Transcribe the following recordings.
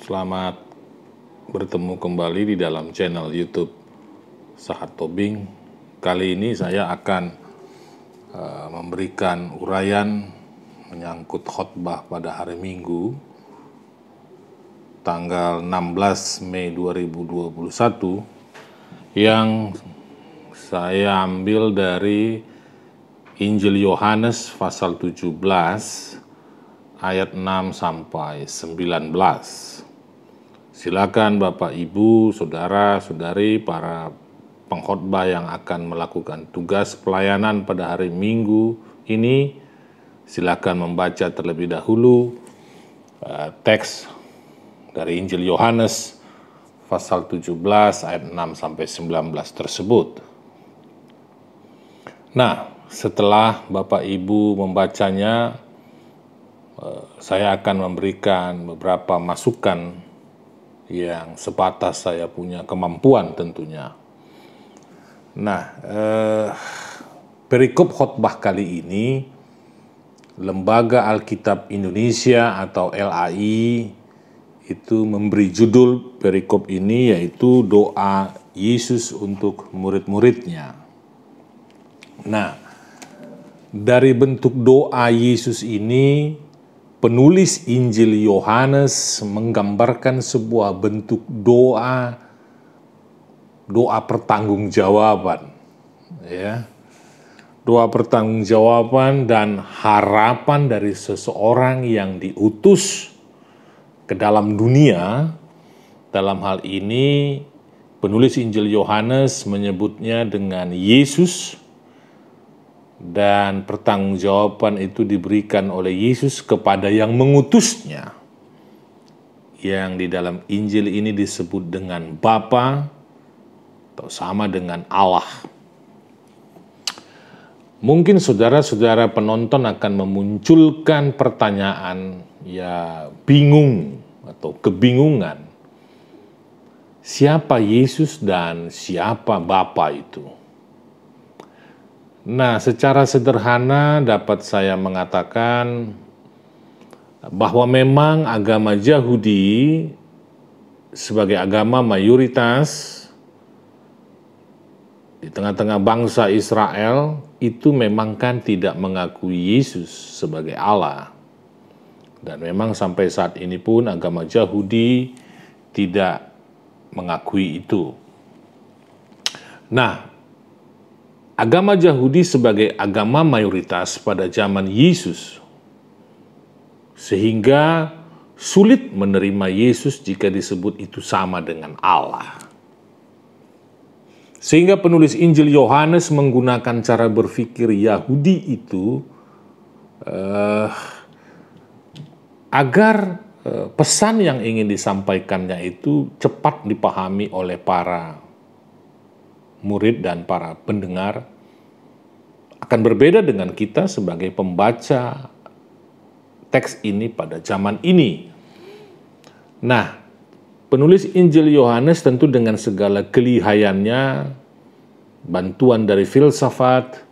Selamat bertemu kembali di dalam channel YouTube Sahat Tobing. Kali ini saya akan uh, memberikan uraian menyangkut khotbah pada hari Minggu tanggal 16 Mei 2021 yang saya ambil dari Injil Yohanes pasal 17 ayat 6 sampai 19. Silakan Bapak Ibu, saudara-saudari, para pengkhotbah yang akan melakukan tugas pelayanan pada hari Minggu ini silakan membaca terlebih dahulu uh, teks dari Injil Yohanes pasal 17 ayat 6 sampai 19 tersebut. Nah, setelah Bapak Ibu membacanya, Eh, saya akan memberikan beberapa masukan yang sebatas saya punya kemampuan tentunya. Nah, eh, perikop khotbah kali ini Lembaga Alkitab Indonesia atau LAI itu memberi judul perikop ini yaitu doa Yesus untuk murid-muridnya. Nah, dari bentuk doa Yesus ini penulis Injil Yohanes menggambarkan sebuah bentuk doa doa pertanggungjawaban ya doa pertanggungjawaban dan harapan dari seseorang yang diutus ke dalam dunia dalam hal ini penulis Injil Yohanes menyebutnya dengan Yesus dan pertanggungjawaban itu diberikan oleh Yesus kepada yang mengutusnya yang di dalam Injil ini disebut dengan Bapa atau sama dengan Allah. Mungkin saudara-saudara penonton akan memunculkan pertanyaan ya bingung atau kebingungan. Siapa Yesus dan siapa Bapa itu? Nah, secara sederhana dapat saya mengatakan bahwa memang agama Yahudi sebagai agama mayoritas di tengah-tengah bangsa Israel itu memang kan tidak mengakui Yesus sebagai Allah. Dan memang sampai saat ini pun agama Yahudi tidak mengakui itu. Nah, agama Yahudi sebagai agama mayoritas pada zaman Yesus, sehingga sulit menerima Yesus jika disebut itu sama dengan Allah. Sehingga penulis Injil Yohanes menggunakan cara berpikir Yahudi itu eh, agar eh, pesan yang ingin disampaikannya itu cepat dipahami oleh para murid dan para pendengar akan berbeda dengan kita sebagai pembaca teks ini pada zaman ini. Nah, penulis Injil Yohanes tentu dengan segala kelihayannya, bantuan dari filsafat,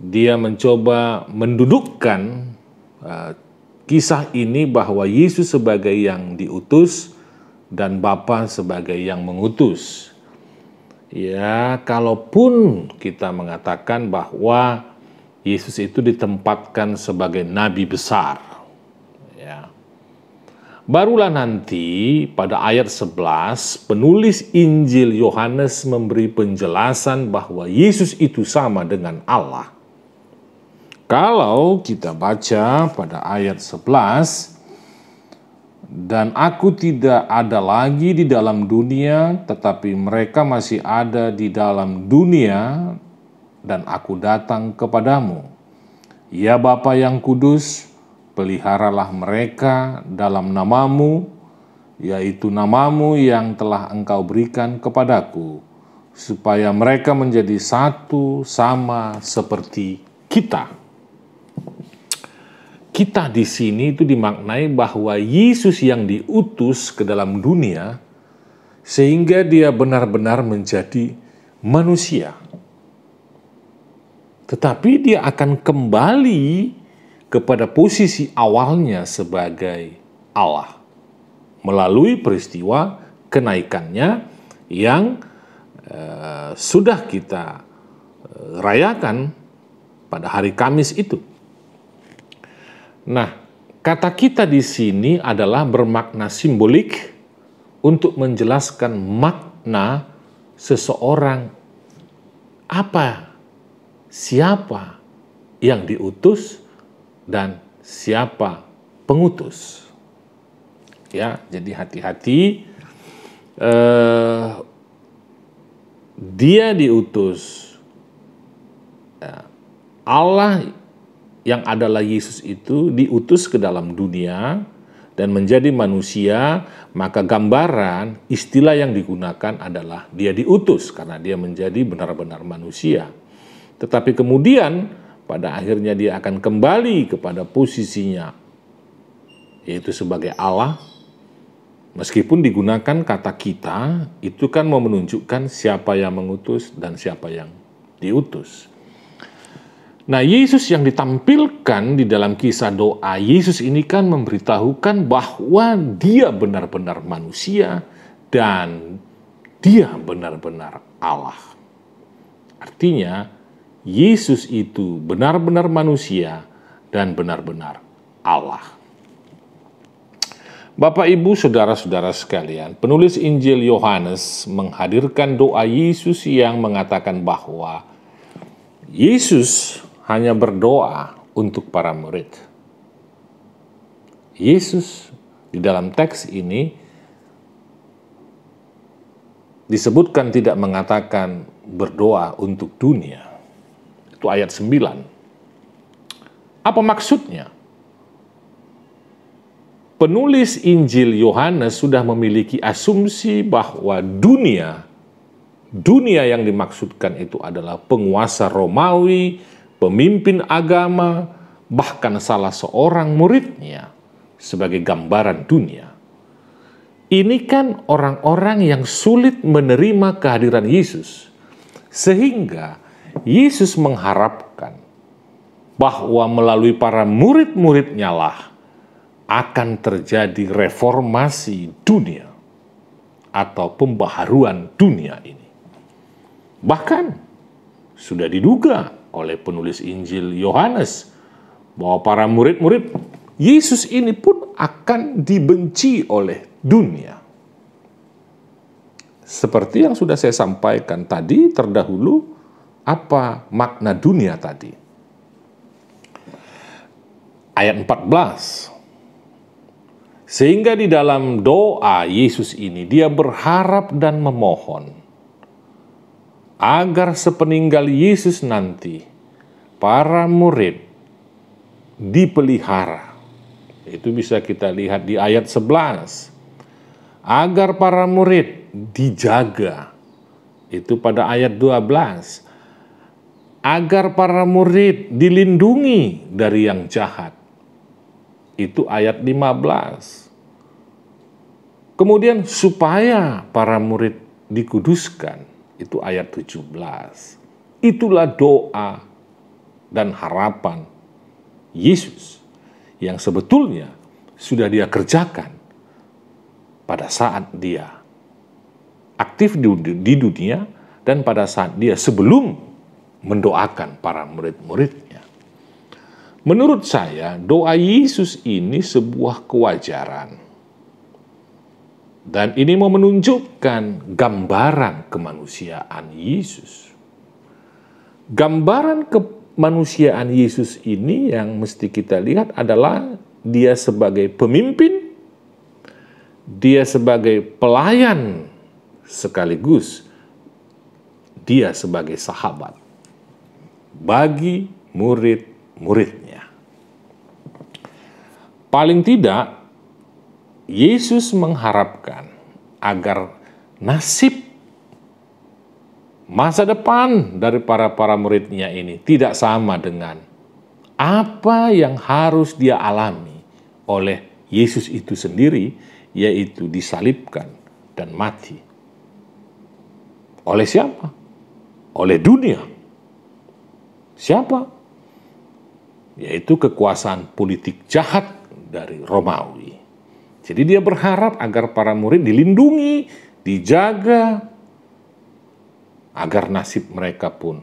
dia mencoba mendudukkan uh, kisah ini bahwa Yesus sebagai yang diutus dan Bapa sebagai yang mengutus. Ya, kalaupun kita mengatakan bahwa Yesus itu ditempatkan sebagai nabi besar. Ya. Barulah nanti pada ayat 11 penulis Injil Yohanes memberi penjelasan bahwa Yesus itu sama dengan Allah. Kalau kita baca pada ayat 11, dan aku tidak ada lagi di dalam dunia, tetapi mereka masih ada di dalam dunia, dan aku datang kepadamu. Ya Bapa yang kudus, peliharalah mereka dalam namamu, yaitu namamu yang telah engkau berikan kepadaku, supaya mereka menjadi satu sama seperti kita kita di sini itu dimaknai bahwa Yesus yang diutus ke dalam dunia sehingga dia benar-benar menjadi manusia. Tetapi dia akan kembali kepada posisi awalnya sebagai Allah melalui peristiwa kenaikannya yang eh, sudah kita eh, rayakan pada hari Kamis itu. Nah, kata kita di sini adalah bermakna simbolik untuk menjelaskan makna seseorang apa siapa yang diutus dan siapa pengutus. Ya, jadi hati-hati eh, dia diutus. Ya, Allah yang adalah Yesus itu diutus ke dalam dunia dan menjadi manusia, maka gambaran istilah yang digunakan adalah dia diutus karena dia menjadi benar-benar manusia. Tetapi kemudian pada akhirnya dia akan kembali kepada posisinya yaitu sebagai Allah. Meskipun digunakan kata kita, itu kan mau menunjukkan siapa yang mengutus dan siapa yang diutus. Nah, Yesus yang ditampilkan di dalam kisah doa Yesus ini kan memberitahukan bahwa dia benar-benar manusia dan dia benar-benar Allah. Artinya, Yesus itu benar-benar manusia dan benar-benar Allah. Bapak, Ibu, saudara-saudara sekalian, penulis Injil Yohanes menghadirkan doa Yesus yang mengatakan bahwa Yesus hanya berdoa untuk para murid. Yesus di dalam teks ini disebutkan tidak mengatakan berdoa untuk dunia. Itu ayat 9. Apa maksudnya? Penulis Injil Yohanes sudah memiliki asumsi bahwa dunia dunia yang dimaksudkan itu adalah penguasa Romawi pemimpin agama, bahkan salah seorang muridnya sebagai gambaran dunia. Ini kan orang-orang yang sulit menerima kehadiran Yesus, sehingga Yesus mengharapkan bahwa melalui para murid-muridnya lah akan terjadi reformasi dunia atau pembaharuan dunia ini. Bahkan sudah diduga oleh penulis Injil Yohanes bahwa para murid-murid Yesus ini pun akan dibenci oleh dunia. Seperti yang sudah saya sampaikan tadi terdahulu, apa makna dunia tadi? Ayat 14. Sehingga di dalam doa Yesus ini dia berharap dan memohon agar sepeninggal Yesus nanti para murid dipelihara. Itu bisa kita lihat di ayat 11. Agar para murid dijaga. Itu pada ayat 12. Agar para murid dilindungi dari yang jahat. Itu ayat 15. Kemudian supaya para murid dikuduskan itu ayat 17. Itulah doa dan harapan Yesus yang sebetulnya sudah dia kerjakan pada saat dia aktif di dunia dan pada saat dia sebelum mendoakan para murid-muridnya. Menurut saya, doa Yesus ini sebuah kewajaran dan ini mau menunjukkan gambaran kemanusiaan Yesus. Gambaran kemanusiaan Yesus ini yang mesti kita lihat adalah dia sebagai pemimpin, dia sebagai pelayan sekaligus dia sebagai sahabat bagi murid-muridnya. Paling tidak Yesus mengharapkan agar nasib masa depan dari para para muridnya ini tidak sama dengan apa yang harus dia alami oleh Yesus itu sendiri, yaitu disalibkan dan mati. Oleh siapa? Oleh dunia. Siapa? Yaitu kekuasaan politik jahat dari Romawi. Jadi dia berharap agar para murid dilindungi, dijaga, agar nasib mereka pun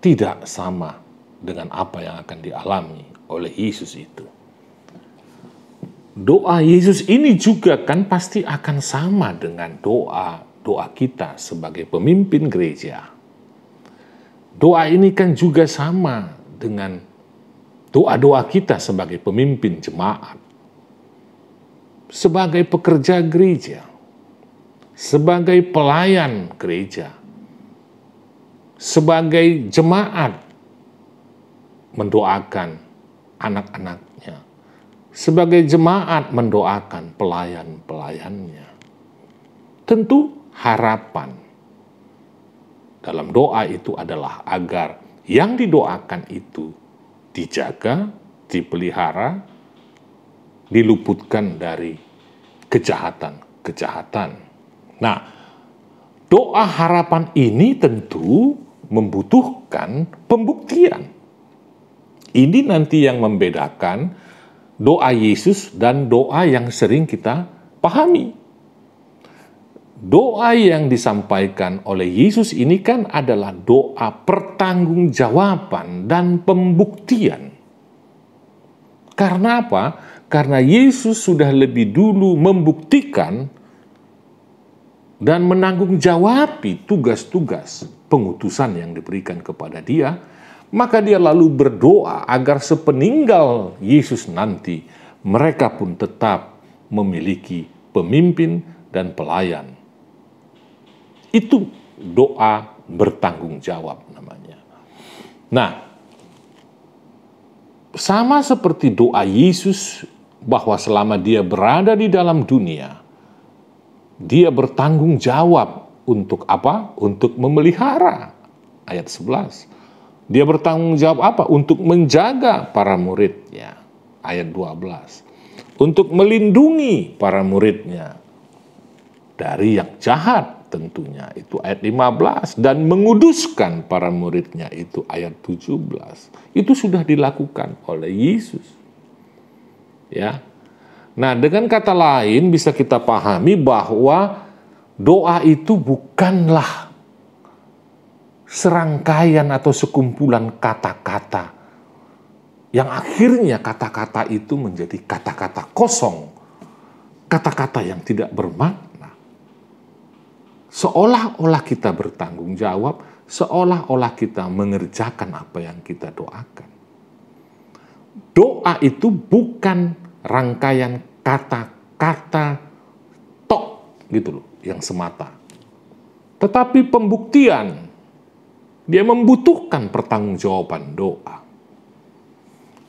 tidak sama dengan apa yang akan dialami oleh Yesus itu. Doa Yesus ini juga kan pasti akan sama dengan doa doa kita sebagai pemimpin gereja. Doa ini kan juga sama dengan doa-doa kita sebagai pemimpin jemaat sebagai pekerja gereja, sebagai pelayan gereja, sebagai jemaat mendoakan anak-anaknya, sebagai jemaat mendoakan pelayan-pelayannya. Tentu harapan dalam doa itu adalah agar yang didoakan itu dijaga, dipelihara, diluputkan dari kejahatan-kejahatan. Nah, doa harapan ini tentu membutuhkan pembuktian. Ini nanti yang membedakan doa Yesus dan doa yang sering kita pahami. Doa yang disampaikan oleh Yesus ini kan adalah doa pertanggungjawaban dan pembuktian. Karena apa? karena Yesus sudah lebih dulu membuktikan dan menanggung jawabi tugas-tugas pengutusan yang diberikan kepada dia, maka dia lalu berdoa agar sepeninggal Yesus nanti mereka pun tetap memiliki pemimpin dan pelayan. Itu doa bertanggung jawab namanya. Nah, sama seperti doa Yesus bahwa selama dia berada di dalam dunia, dia bertanggung jawab untuk apa? Untuk memelihara. Ayat 11. Dia bertanggung jawab apa? Untuk menjaga para muridnya. Ayat 12. Untuk melindungi para muridnya dari yang jahat tentunya. Itu ayat 15 dan menguduskan para muridnya itu ayat 17. Itu sudah dilakukan oleh Yesus ya. Nah, dengan kata lain bisa kita pahami bahwa doa itu bukanlah serangkaian atau sekumpulan kata-kata yang akhirnya kata-kata itu menjadi kata-kata kosong, kata-kata yang tidak bermakna. Seolah-olah kita bertanggung jawab, seolah-olah kita mengerjakan apa yang kita doakan. Doa itu bukan rangkaian kata-kata tok gitu loh yang semata. Tetapi pembuktian dia membutuhkan pertanggungjawaban doa.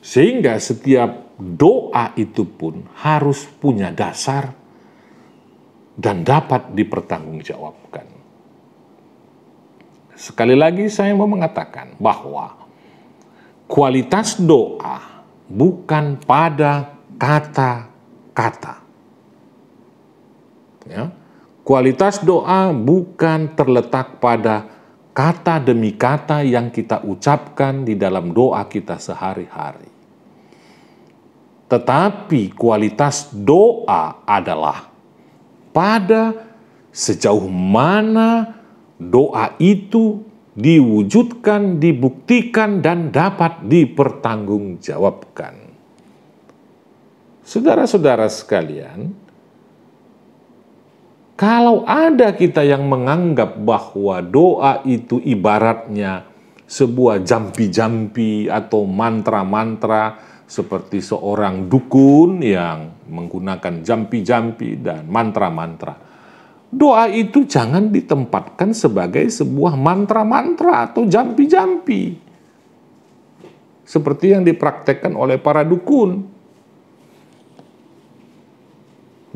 Sehingga setiap doa itu pun harus punya dasar dan dapat dipertanggungjawabkan. Sekali lagi saya mau mengatakan bahwa kualitas doa bukan pada kata-kata. Ya. Kualitas doa bukan terletak pada kata demi kata yang kita ucapkan di dalam doa kita sehari-hari. Tetapi kualitas doa adalah pada sejauh mana doa itu diwujudkan, dibuktikan, dan dapat dipertanggungjawabkan. Saudara-saudara sekalian, kalau ada kita yang menganggap bahwa doa itu ibaratnya sebuah jampi-jampi atau mantra-mantra seperti seorang dukun yang menggunakan jampi-jampi dan mantra-mantra. Doa itu jangan ditempatkan sebagai sebuah mantra-mantra atau jampi-jampi. Seperti yang dipraktekkan oleh para dukun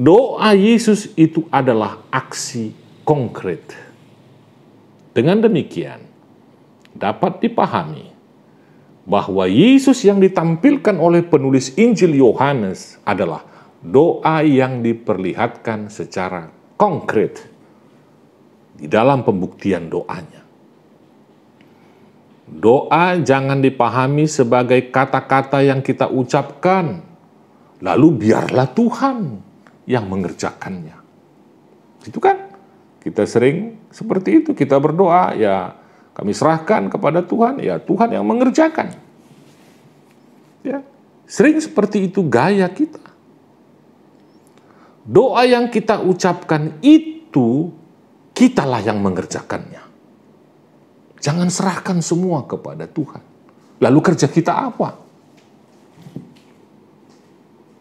Doa Yesus itu adalah aksi konkret. Dengan demikian, dapat dipahami bahwa Yesus yang ditampilkan oleh penulis Injil Yohanes adalah doa yang diperlihatkan secara konkret di dalam pembuktian doanya. Doa jangan dipahami sebagai kata-kata yang kita ucapkan, lalu biarlah Tuhan yang mengerjakannya. Itu kan kita sering seperti itu, kita berdoa ya kami serahkan kepada Tuhan, ya Tuhan yang mengerjakan. Ya, sering seperti itu gaya kita. Doa yang kita ucapkan itu kitalah yang mengerjakannya. Jangan serahkan semua kepada Tuhan. Lalu kerja kita apa?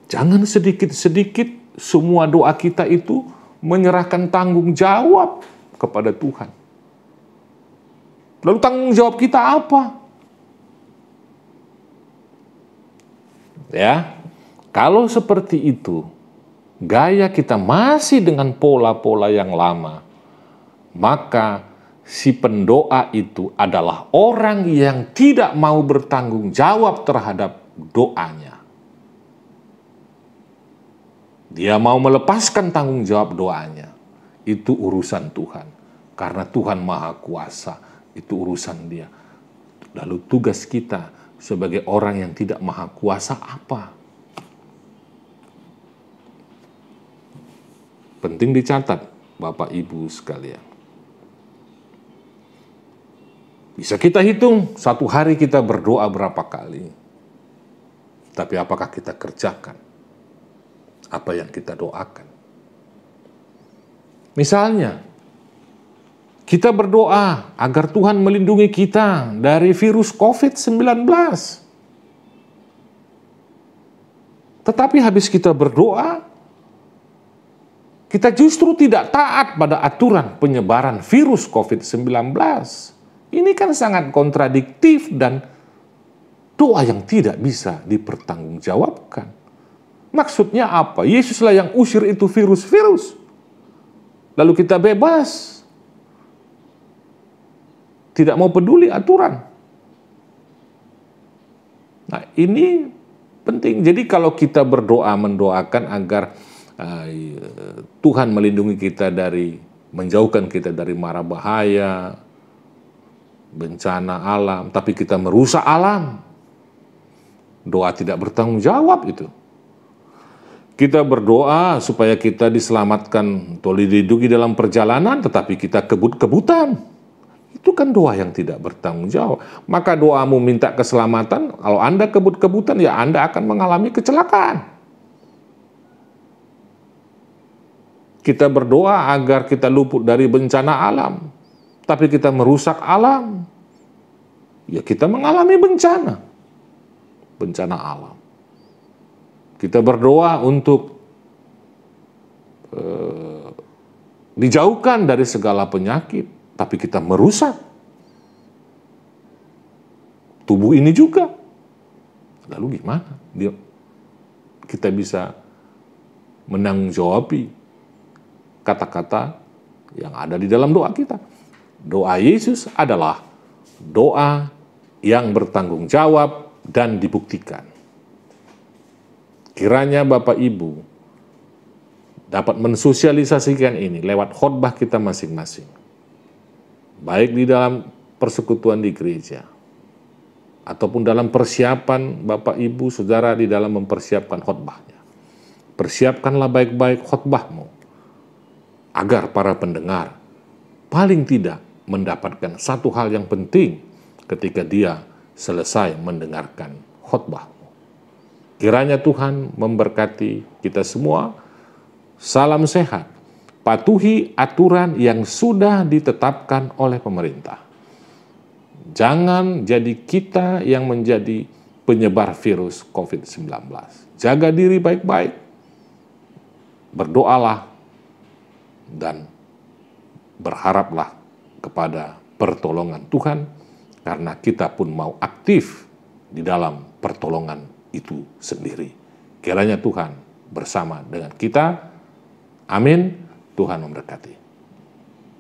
Jangan sedikit-sedikit semua doa kita itu menyerahkan tanggung jawab kepada Tuhan. Lalu tanggung jawab kita apa? Ya. Kalau seperti itu, gaya kita masih dengan pola-pola yang lama, maka si pendoa itu adalah orang yang tidak mau bertanggung jawab terhadap doanya. Dia mau melepaskan tanggung jawab doanya. Itu urusan Tuhan. Karena Tuhan Maha Kuasa, itu urusan dia. Lalu tugas kita sebagai orang yang tidak maha kuasa apa? Penting dicatat, Bapak Ibu sekalian. Bisa kita hitung satu hari kita berdoa berapa kali. Tapi apakah kita kerjakan? apa yang kita doakan. Misalnya, kita berdoa agar Tuhan melindungi kita dari virus COVID-19. Tetapi habis kita berdoa, kita justru tidak taat pada aturan penyebaran virus COVID-19. Ini kan sangat kontradiktif dan doa yang tidak bisa dipertanggungjawabkan. Maksudnya apa? Yesuslah yang usir itu virus-virus. Lalu kita bebas. Tidak mau peduli aturan. Nah, ini penting. Jadi kalau kita berdoa mendoakan agar uh, Tuhan melindungi kita dari menjauhkan kita dari mara bahaya, bencana alam, tapi kita merusak alam. Doa tidak bertanggung jawab itu. Kita berdoa supaya kita diselamatkan atau dilindungi dalam perjalanan, tetapi kita kebut-kebutan. Itu kan doa yang tidak bertanggung jawab. Maka doamu minta keselamatan, kalau Anda kebut-kebutan, ya Anda akan mengalami kecelakaan. Kita berdoa agar kita luput dari bencana alam, tapi kita merusak alam, ya kita mengalami bencana. Bencana alam. Kita berdoa untuk eh, dijauhkan dari segala penyakit, tapi kita merusak tubuh ini juga. Lalu gimana? Dia, kita bisa menanggapi kata-kata yang ada di dalam doa kita. Doa Yesus adalah doa yang bertanggung jawab dan dibuktikan. Kiranya Bapak Ibu dapat mensosialisasikan ini lewat khotbah kita masing-masing. Baik di dalam persekutuan di gereja ataupun dalam persiapan Bapak Ibu Saudara di dalam mempersiapkan khotbahnya. Persiapkanlah baik-baik khotbahmu agar para pendengar paling tidak mendapatkan satu hal yang penting ketika dia selesai mendengarkan khutbah. Kiranya Tuhan memberkati kita semua. Salam sehat. Patuhi aturan yang sudah ditetapkan oleh pemerintah. Jangan jadi kita yang menjadi penyebar virus COVID-19. Jaga diri baik-baik. Berdoalah dan berharaplah kepada pertolongan Tuhan karena kita pun mau aktif di dalam pertolongan itu sendiri. Kiranya Tuhan bersama dengan kita. Amin. Tuhan memberkati.